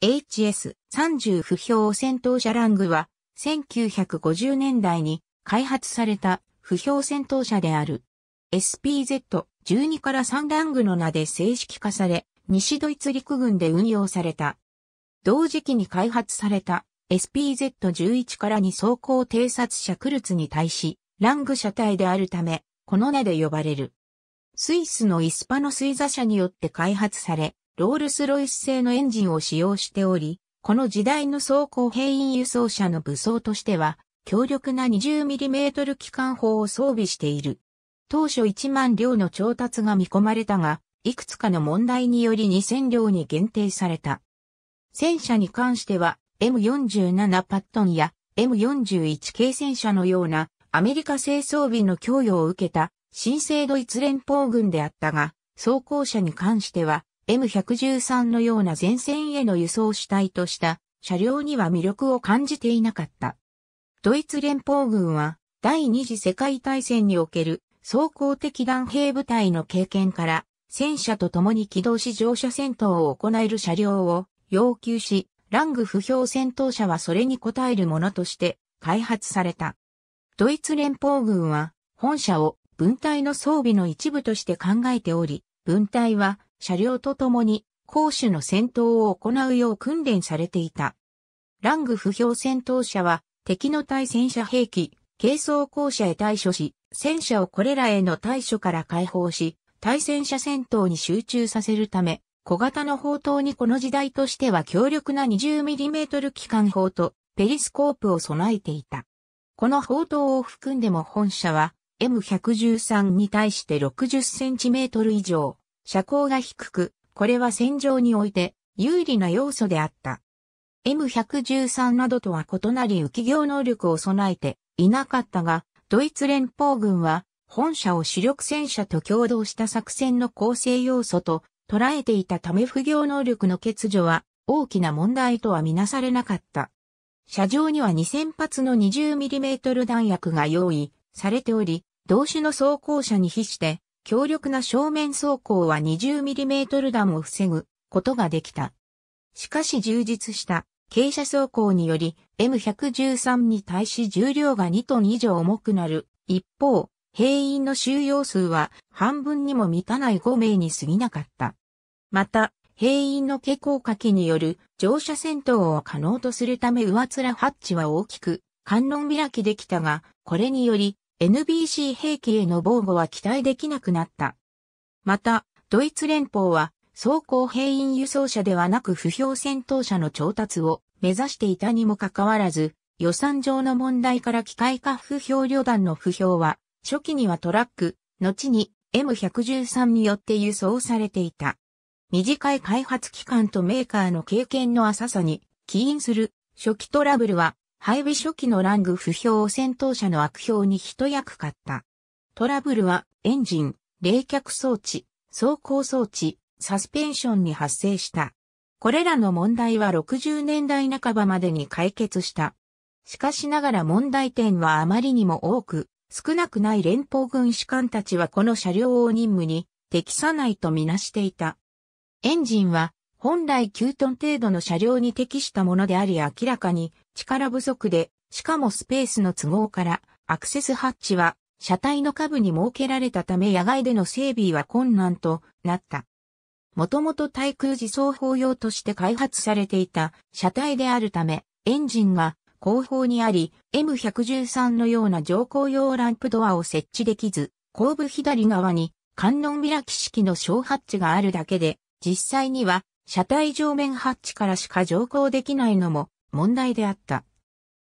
HS30 不評戦闘車ラングは、1950年代に開発された不評戦闘車である。SPZ12 から3ラングの名で正式化され、西ドイツ陸軍で運用された。同時期に開発された SPZ11 から2走行偵察車クルツに対し、ラング車体であるため、この名で呼ばれる。スイスのイスパノスイザ社によって開発され、ロールスロイス製のエンジンを使用しており、この時代の装甲兵員輸送車の武装としては、強力な 20mm 機関砲を装備している。当初1万両の調達が見込まれたが、いくつかの問題により2000両に限定された。戦車に関しては、M47 パットンや M41 系戦車のようなアメリカ製装備の供与を受けた新生ドイツ連邦軍であったが、装甲車に関しては M113 のような前線への輸送主体とした車両には魅力を感じていなかった。ドイツ連邦軍は第二次世界大戦における装甲的弾兵部隊の経験から戦車と共に起動し乗車戦闘を行える車両を要求し、ラング不評戦闘車はそれに応えるものとして開発された。ドイツ連邦軍は本社を分隊の装備の一部として考えており、分隊は車両とともに、攻守の戦闘を行うよう訓練されていた。ラング不評戦闘車は、敵の対戦車兵器、軽装甲車へ対処し、戦車をこれらへの対処から解放し、対戦車戦闘に集中させるため、小型の砲塔にこの時代としては強力な 20mm 機関砲とペリスコープを備えていた。この砲塔を含んでも本車は M113 に対して 60cm 以上車高が低く、これは戦場において有利な要素であった。M113 などとは異なり浮行能力を備えていなかったが、ドイツ連邦軍は本社を主力戦車と共同した作戦の構成要素と捉えていたため不業能力の欠如は大きな問題とはみなされなかった。車上には2000発の 20mm 弾薬が用意されており、同種の装甲車に比して強力な正面走行は 20mm 弾を防ぐことができた。しかし充実した傾斜走行により M113 に対し重量が2トン以上重くなる。一方、兵員の収容数は半分にも満たない5名に過ぎなかった。また、兵員の蛍光火器による乗車戦闘を可能とするため上面ハッチは大きく、観音開きできたが、これにより NBC 兵器への防護は期待できなくなった。また、ドイツ連邦は装甲兵員輸送車ではなく不評戦闘車の調達を目指していたにもかかわらず、予算上の問題から機械化不評旅団の不評は、初期にはトラック、後に M113 によって輸送されていた。短い開発期間とメーカーの経験の浅さに起因する初期トラブルは配備初期のラング不評を戦闘車の悪評に一役買った。トラブルはエンジン、冷却装置、走行装置、サスペンションに発生した。これらの問題は60年代半ばまでに解決した。しかしながら問題点はあまりにも多く、少なくない連邦軍士官たちはこの車両を任務に適さないとみなしていた。エンジンは本来9トン程度の車両に適したものであり明らかに力不足で、しかもスペースの都合からアクセスハッチは車体の下部に設けられたため野外での整備は困難となった。もともと対空自走法用として開発されていた車体であるため、エンジンが後方にあり、M113 のような乗降用ランプドアを設置できず、後部左側に観音開き式の小ハッチがあるだけで、実際には車体上面ハッチからしか乗降できないのも問題であった。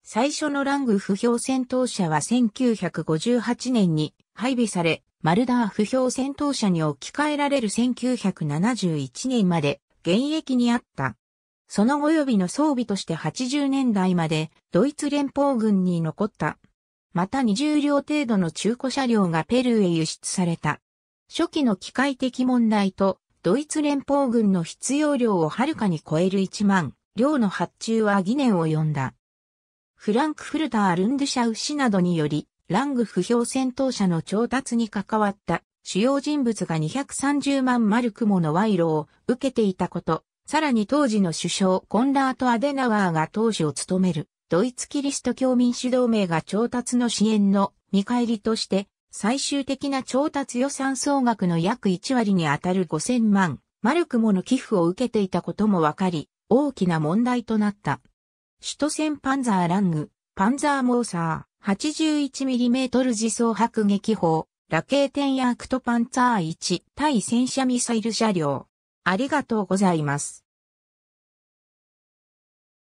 最初のラング不評戦闘車は1958年に配備され、マルダー不評戦闘車に置き換えられる1971年まで現役にあった。その後予備の装備として80年代までドイツ連邦軍に残った。また20両程度の中古車両がペルーへ輸出された。初期の機械的問題とドイツ連邦軍の必要量をはるかに超える1万量の発注は疑念を呼んだ。フランクフルター・ルンドシャウ氏などにより、ラング不評戦闘車の調達に関わった主要人物が230万マルクもの賄賂を受けていたこと、さらに当時の首相コンラート・アデナワーが当時を務めるドイツキリスト教民主同盟が調達の支援の見返りとして最終的な調達予算総額の約1割に当たる5000万、マルクもの寄付を受けていたことも分かり、大きな問題となった。首都戦パンザーラング、パンザーモーサー、81mm 自走迫撃砲、ラケーテンヤークトパンツァー1対戦車ミサイル車両。ありがとうございます。